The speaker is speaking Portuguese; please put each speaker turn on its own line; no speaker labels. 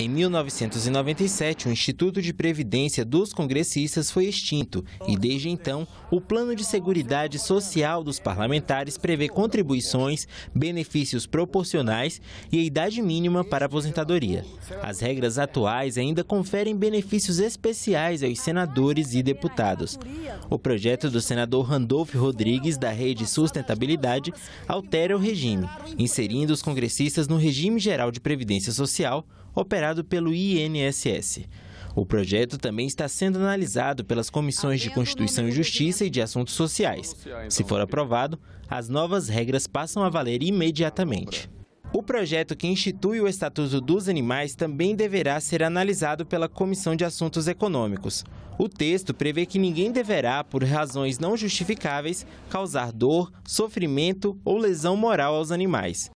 Em 1997, o Instituto de Previdência dos Congressistas foi extinto e, desde então, o Plano de Seguridade Social dos parlamentares prevê contribuições, benefícios proporcionais e a idade mínima para aposentadoria. As regras atuais ainda conferem benefícios especiais aos senadores e deputados. O projeto do senador Randolph Rodrigues, da Rede Sustentabilidade, altera o regime, inserindo os congressistas no regime geral de previdência social operado financiado pelo INSS. O projeto também está sendo analisado pelas comissões de Constituição e Justiça e de Assuntos Sociais. Se então, for aprovado, as novas regras passam a valer imediatamente. O projeto que institui o Estatuto dos Animais também deverá ser analisado pela Comissão de Assuntos Econômicos. O texto prevê que ninguém deverá, por razões não justificáveis, causar dor, sofrimento ou lesão moral aos animais.